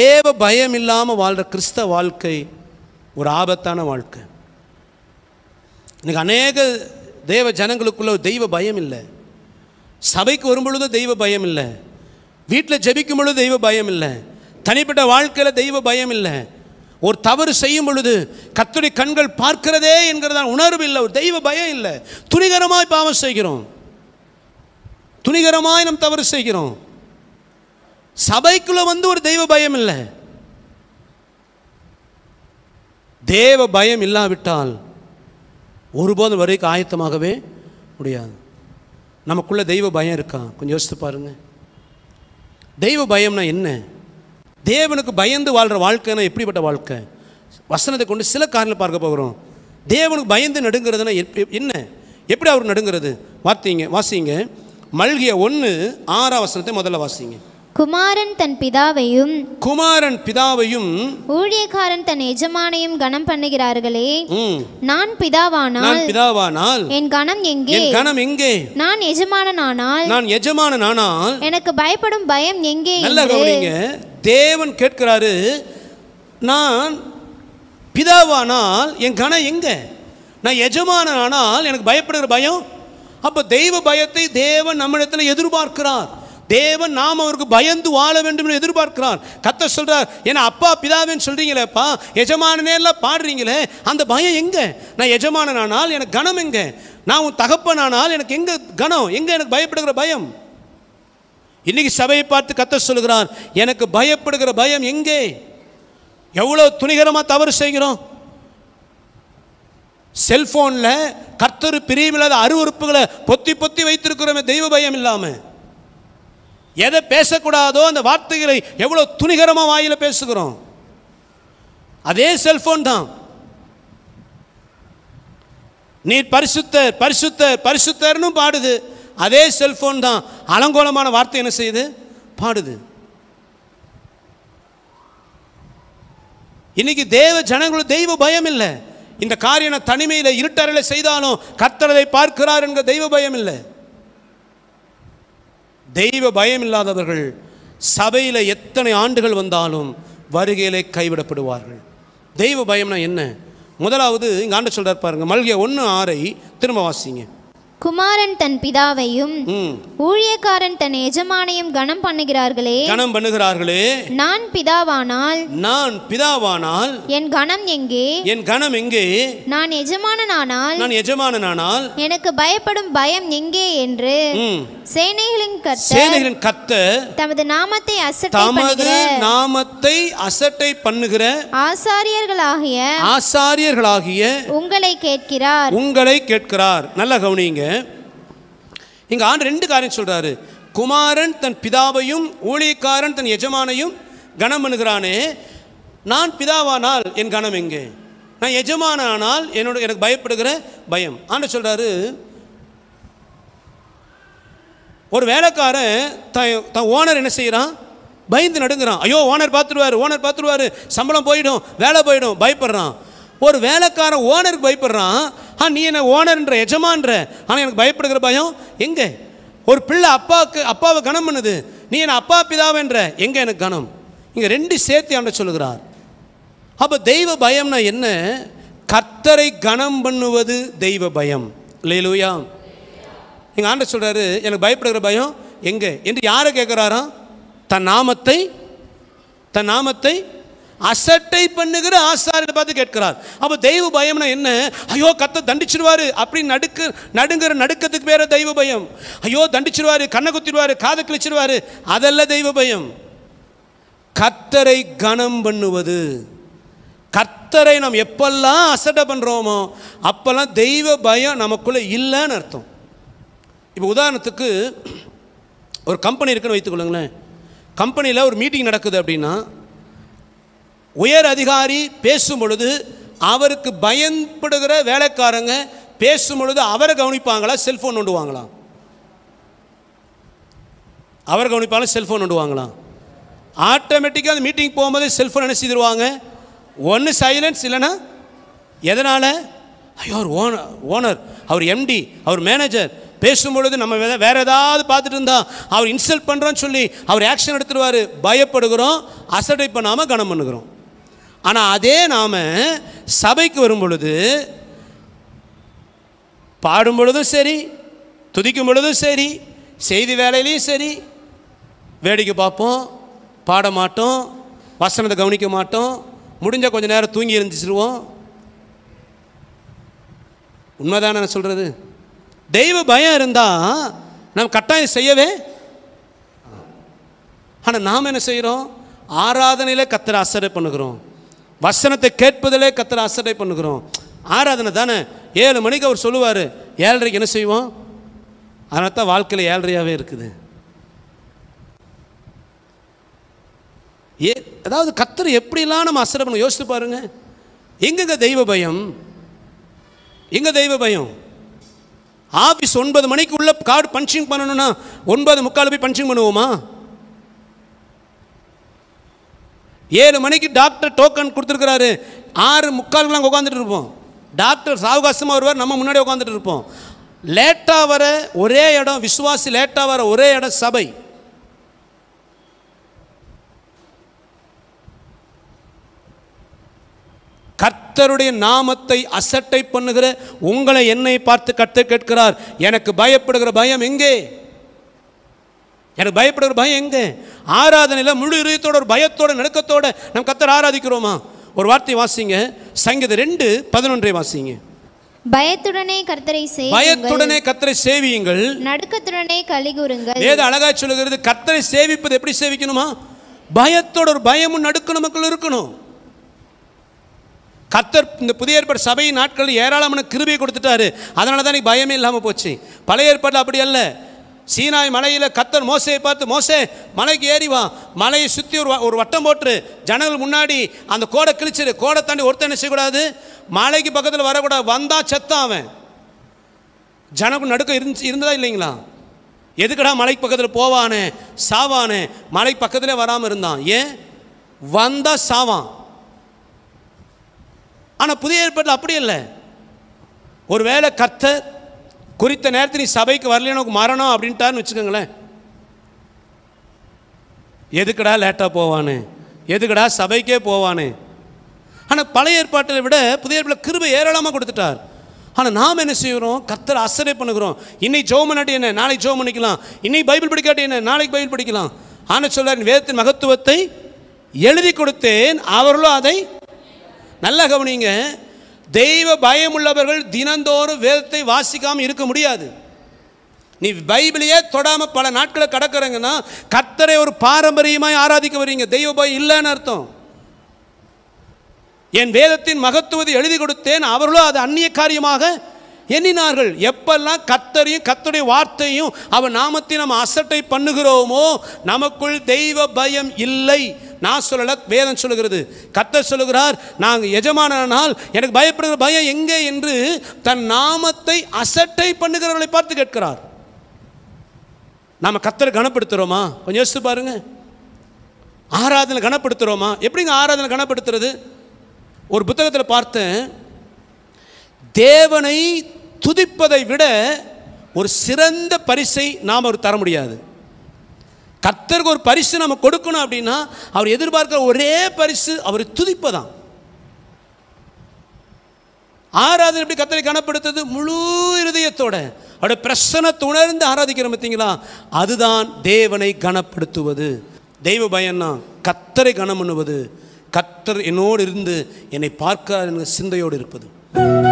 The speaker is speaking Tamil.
தேவ பயம் இல்லாமல் வாழ்கிற கிறிஸ்த வாழ்க்கை ஒரு ஆபத்தான வாழ்க்கை இன்றைக்கி அநேக தேவ ஜனங்களுக்குள்ள தெய்வ பயம் இல்லை சபைக்கு வரும்பொழுது தெய்வ பயம் இல்லை வீட்டில் ஜபிக்கும் பொழுது தெய்வ பயம் இல்லை தனிப்பட்ட வாழ்க்கையில் தெய்வ பயம் இல்லை ஒரு தவறு செய்யும் பொழுது கத்துடைய கண்கள் பார்க்கிறதே என்கிறதான் உணர்வு இல்லை ஒரு தெய்வ பயம் இல்லை துணிகரமாய் பாவம் செய்கிறோம் துணிகரமாய் நம் தவறு செய்கிறோம் சபைக்குள்ள வந்து ஒரு தெய்வ பயம் இல்லை தேவ பயம் இல்லாவிட்டால் ஒருபோதும் வரைக்கும் ஆயத்தமாகவே முடியாது நமக்குள்ள தெய்வ பயம் இருக்கா கொஞ்சம் யோசித்து பாருங்க தெய்வ பயம்னா என்ன தேவனுக்கு பயந்து வாழ்கிற வாழ்க்கைனா எப்படிப்பட்ட வாழ்க்கை வசனத்தை கொண்டு சில காரணம் பார்க்க போகிறோம் தேவனுக்கு பயந்து நடுங்கிறதுனா என்ன எப்படி அவர் நடுங்கிறது வார்த்தீங்க வாசிங்க மல்கிய ஒன்று ஆறாம் வசனத்தை முதல்ல வாசிங்க குமாரன் தன் பிதாவையும் குமாரன் பிதாவையும் ஊழியக்காரன் தன் எஜமானையும் கணம் பண்ணுகிறார்களே நான் பிதாவானால் பிதாவானால் என் கணம் எங்கே என் கணம் எங்கே நான் எஜமானனானால் நான் எஜமானனானால் எனக்கு பயப்படும் பயம் எங்கே நல்லா கவனிங்க தேவன் கேட்கிறாரு நான் பிதாவானால் என் கணம் எங்கே நான் எஜமானனானால் எனக்கு பயப்படுகிற பயம் அப்போ தெய்வ பயத்தை தேவன் நம்மிடத்தில் எதிர்பார்க்கிறார் தேவன் நாம் அவருக்கு பயந்து வாழ வேண்டும் என்று எதிர்பார்க்கிறான் கத்த சொல்கிறார் ஏன்னா அப்பா பிதாவே சொல்கிறீங்களேப்பா எஜமானனே எல்லாம் பாடுறீங்களே அந்த பயம் எங்கே நான் எஜமானனானால் எனக்கு கனம் எங்கே நான் உன் தகப்பனானால் எனக்கு எங்கே கனம் எங்கே எனக்கு பயப்படுகிற பயம் இன்னைக்கு சபையை பார்த்து கத்த சொல்கிறான் எனக்கு பயப்படுகிற பயம் எங்கே எவ்வளோ துணிகரமாக தவறு செய்கிறோம் செல்ஃபோனில் கர்த்தர் பிரிவில்லாத அறிவுறுப்புகளை பொத்தி பொத்தி வைத்திருக்கிறோமே தெய்வ பயம் இல்லாமல் எதை பேசக்கூடாதோ அந்த வார்த்தைகளை எவ்வளோ துணிகரமாக வாயில் பேசுகிறோம் அதே செல்ஃபோன் தான் நீர் பரிசுத்தர் பரிசுத்தர் பரிசுத்தர்னு பாடுது அதே செல்ஃபோன் தான் அலங்கோலமான வார்த்தை என்ன செய்யுது பாடுது இன்னைக்கு தேவ ஜனங்களுக்கு தெய்வ பயம் இல்லை இந்த காரியம் தனிமையில் இருட்டறையில் செய்தாலும் கத்தரதை பார்க்கிறார் என்கிற தெய்வ பயம் இல்லை தெய்வ பயம் இல்லாதவர்கள் சபையில் எத்தனை ஆண்டுகள் வந்தாலும் வருகையிலே கைவிடப்படுவார்கள் தெய்வ பயம்னா என்ன முதலாவது இங்கே ஆண்டு சொல்கிறார் பாருங்கள் மல்கிய ஒன்று ஆறை திரும்ப வாசிங்க குமாரன் தன் பிதாவையும் ஊழியக்காரன் தன் எஜமானையும் கணம் பண்ணுகிறார்களே கணம் பண்ணுகிறார்களே நான் பிதாவானால் நான் பிதாவானால் என் கணம் எங்கே என் கணம் எங்கே நான் எஜமானனானால் நான் எஜமானனானால் எனக்கு பயப்படும் பயம் எங்கே என்று சேனைகளின் கத்த சேனைகளின் கத்த தமது நாமத்தை அசட்டை தமது நாமத்தை அசட்டை பண்ணுகிற ஆசாரியர்களாகிய ஆசாரியர்களாகிய உங்களை கேட்கிறார் உங்களை கேட்கிறார் நல்ல கவனிங்க இங்கே ஆண்டு ரெண்டு காரியம் சொல்கிறாரு குமாரன் தன் பிதாவையும் ஊழியக்காரன் தன் எஜமானையும் கனம் பண்ணுகிறானே நான் பிதாவானால் என் கனம் எங்கே நான் எஜமான ஆனால் என்னோட எனக்கு பயப்படுகிற பயம் ஆண்டு சொல்கிறாரு ஒரு வேலைக்காரன் தன் தன் ஓனர் என்ன செய்கிறான் பயந்து நடுங்கிறான் ஐயோ ஓனர் பார்த்துருவார் ஓனர் பார்த்துருவார் சம்பளம் போயிடும் வேலை போயிடும் பயப்படுறான் ஒரு வேலைக்காரன் ஓனருக்கு பயப்படுறான் ஆ நீ என்ன ஓனர்ன்ற எஜமான்ற ஆனால் எனக்கு பயப்படுகிற பயம் எங்கே ஒரு பிள்ளை அப்பாவுக்கு அப்பாவை கனம் பண்ணுது நீ என்ன அப்பா பிதாவென்ற எங்கே எனக்கு கனம் இங்கே ரெண்டு சேர்த்து ஆண்ட சொல்லுகிறார் அப்போ தெய்வ பயம்னா என்ன கத்தரை கனம் பண்ணுவது தெய்வ பயம் இல்லையிலூயா எங்கள் ஆண்ட சொல்கிறாரு எனக்கு பயப்படுகிற பயம் எங்கே என்று யாரை கேட்குறாராம் தன் நாமத்தை தன் நாமத்தை அசட்டை பண்ணுகிற ஆசாரியனை பார்த்து கேட்கிறார் அப்போ தெய்வ பயம்னா என்ன ஐயோ கத்த தண்டிச்சிருவாரு அப்படின்னு நடுக்கு நடுங்கிற நடுக்கத்துக்கு பேர தெய்வ பயம் ஐயோ தண்டிச்சிருவாரு கண்ணை குத்திடுவாரு காதை கிழிச்சிருவாரு அதெல்லாம் தெய்வ பயம் கத்தரை கனம் பண்ணுவது கத்தரை நாம் எப்பெல்லாம் அசட்டை பண்ணுறோமோ அப்போல்லாம் தெய்வ பயம் நமக்குள்ளே இல்லைன்னு அர்த்தம் இப்போ உதாரணத்துக்கு ஒரு கம்பெனி இருக்குன்னு வைத்துக்கொள்ளுங்களேன் கம்பெனியில் ஒரு மீட்டிங் நடக்குது அப்படின்னா உயர் அதிகாரி பேசும் பொழுது அவருக்கு பயன்படுகிற வேலைக்காரங்க பேசும் பொழுது அவரை கவனிப்பாங்களா செல்ஃபோன் நோண்டுவாங்களாம் அவரை கவனிப்பாங்களா செல்ஃபோன் நோண்டுவாங்களாம் ஆட்டோமேட்டிக்காக அந்த மீட்டிங் போகும்போது செல்ஃபோன் என்ன செய்திருவாங்க ஒன்று சைலன்ஸ் இல்லைனா எதனால் ஐயோ அவர் ஓனர் ஓனர் அவர் எம்டி அவர் மேனேஜர் பேசும்பொழுது நம்ம வேறு ஏதாவது பார்த்துட்டு இருந்தால் அவர் இன்சல்ட் பண்ணுறோன்னு சொல்லி அவர் ஆக்ஷன் எடுத்துருவார் பயப்படுகிறோம் அசட்டை பண்ணாமல் கனம் பண்ணுகிறோம் ஆனால் அதே நாம் சபைக்கு வரும் பொழுது பாடும் பொழுதும் சரி துதிக்கும் பொழுதும் சரி செய்தி வேலையிலையும் சரி வேடிக்கை பார்ப்போம் பாட மாட்டோம் வசனத்தை கவனிக்க மாட்டோம் முடிஞ்ச கொஞ்சம் நேரம் தூங்கி இருந்துச்சுருவோம் உண்மைதானே நான் சொல்கிறது தெய்வ பயம் இருந்தால் நம்ம கட்டாயம் செய்யவே ஆனால் நாம் என்ன செய்கிறோம் ஆராதனையில் கத்திர அசரை பண்ணுகிறோம் வசனத்தை கேட்பதிலே கத்தரை அசட்டை பண்ணுகிறோம் ஆராதனை தானே ஏழு மணிக்கு அவர் சொல்லுவார் ஏழரைக்கு என்ன செய்வோம் அதனால தான் வாழ்க்கையில் ஏழ்றையாகவே இருக்குது ஏ அதாவது கத்தர் எப்படிலாம் நம்ம அசடை பண்ண யோசித்து பாருங்க எங்கெங்க தெய்வ பயம் எங்கே தெய்வ பயம் ஆஃபீஸ் ஒன்பது மணிக்கு உள்ள கார்டு பஞ்சிங் பண்ணணும்னா ஒன்பது முக்கால் போய் பஞ்சிங் பண்ணுவோமா ஏழு மணிக்கு டாக்டர் டோக்கன் கொடுத்துருக்குறாரு ஆறு முக்கால்கெலாம் உட்காந்துட்டு இருப்போம் டாக்டர் சாவகாசமாக வருவார் நம்ம முன்னாடி உட்காந்துட்டு இருப்போம் லேட்டாக வர ஒரே இடம் விசுவாசி லேட்டாக வர ஒரே இடம் சபை கர்த்தருடைய நாமத்தை அசட்டை பண்ணுகிற உங்களை என்னை பார்த்து கற்று கேட்கிறார் எனக்கு பயப்படுகிற பயம் எங்கே எனக்கு பயப்படுற ஒரு பயம் எங்கே ஆராதனையில் முழு இதயத்தோட ஒரு பயத்தோட நடுக்கத்தோட நம்ம கத்தர் ஆராதிக்கிறோமா ஒரு வார்த்தை வாசிங்க சங்கீத ரெண்டு பதினொன்றை வாசிங்க பயத்துடனே கர்த்தரை பயத்துடனே கர்த்தரை சேவியுங்கள் நடுக்கத்துடனே கலிகூருங்கள் ஏது அழகா சொல்லுகிறது கர்த்தரை சேவிப்பது எப்படி சேவிக்கணுமா பயத்தோட ஒரு பயமும் நடுக்கணும் மக்கள் இருக்கணும் கத்தர் இந்த புதிய ஏற்பாடு சபை நாட்களில் ஏராளமான கிருபியை கொடுத்துட்டாரு அதனால தான் எனக்கு பயமே இல்லாமல் போச்சு பழைய ஏற்பாடு அப்படி அல்ல சீனாய் மலையில் கத்தர் மோசையை பார்த்து மோசே மலைக்கு ஏறிவான் மலையை சுற்றி ஒரு ஒரு வட்டம் போட்டு ஜனங்கள் முன்னாடி அந்த கோடை கிழிச்சிரு கோடை தாண்டி ஒருத்தர் என்ன செய்யக்கூடாது மலைக்கு பக்கத்தில் வரக்கூடாது வந்தால் செத்தான் அவன் ஜனங்கள் நடுக்க இருந்துச்சு இருந்ததா இல்லைங்களா எதுக்கடா மலைக்கு பக்கத்தில் போவானே சாவானே மலைக்கு பக்கத்தில் வராமல் இருந்தான் ஏன் வந்தால் சாவான் ஆனால் புதிய ஏற்பாட்டில் அப்படி இல்லை ஒருவேளை கத்தர் குறித்த நேரத்தில் நீ சபைக்கு வரலன்னு உனக்கு மரணம் அப்படின்ட்டான்னு வச்சுக்கோங்களேன் எதுக்கடா லேட்டாக போவான்னு எதுக்கடா சபைக்கே போவான்னு ஆனால் பழைய ஏற்பாட்டை விட புதிய ஏற்பாட்டில் கிருபை ஏராளமாக கொடுத்துட்டார் ஆனால் நாம் என்ன செய்கிறோம் கத்தரை அசரே பண்ணுகிறோம் இன்னைக்கு ஜோம் பண்ணாட்டி என்ன நாளைக்கு ஜோம் பண்ணிக்கலாம் இன்னைக்கு பைபிள் படிக்காட்டி என்ன நாளைக்கு பைபிள் படிக்கலாம் ஆனால் சொல்கிறார் வேதத்தின் மகத்துவத்தை எழுதி கொடுத்தேன் அவர்களும் அதை நல்லா கவனிங்க தெய்வ பயம் உள்ளவர்கள் தினந்தோறும் வேதத்தை வாசிக்காமல் இருக்க முடியாது நீ பைபிளையே தொடாமல் பல நாட்களை கடக்கிறங்கன்னா கத்தரை ஒரு பாரம்பரியமாக ஆராதிக்க வரீங்க தெய்வ பயம் இல்லைன்னு அர்த்தம் என் வேதத்தின் மகத்துவத்தை எழுதி கொடுத்தேன் அவர்களும் அது அந்நிய காரியமாக எண்ணினார்கள் எப்பெல்லாம் கத்தரையும் கத்தருடைய வார்த்தையும் அவன் நாமத்தை நம்ம அசட்டை பண்ணுகிறோமோ நமக்குள் தெய்வ பயம் இல்லை நான் சொல்லலை வேதம் சொல்லுகிறது கத்த சொல்லுகிறார் நாங்கள் எஜமானால் எனக்கு பயப்படுகிற பயம் எங்கே என்று தன் நாமத்தை அசட்டை பண்ணுகிறவர்களை பார்த்து கேட்கிறார் நாம் கத்தரை கனப்படுத்துகிறோமா கொஞ்சம் யோசித்து பாருங்கள் ஆராதனை கனப்படுத்துகிறோமா எப்படிங்க ஆராதனை கனப்படுத்துறது ஒரு புத்தகத்தில் பார்த்தேன் தேவனை துதிப்பதை விட ஒரு சிறந்த பரிசை நாம் அவர் தர முடியாது கத்தருக்கு ஒரு பரிசு நம்ம கொடுக்கணும் அப்படின்னா அவர் எதிர்பார்க்கிற ஒரே பரிசு அவர் துதிப்பதான் ஆராதனை எப்படி கத்தரை கனப்படுத்துறது முழு இருதயத்தோட அவருடைய பிரசனத்தை உணர்ந்து ஆராதிக்கிறோம் பார்த்தீங்களா அதுதான் தேவனை கனப்படுத்துவது தெய்வ பயன்னா கத்தரை கனம் பண்ணுவது கத்தர் என்னோடு இருந்து என்னை பார்க்கிறார் என்கிற சிந்தையோடு இருப்பது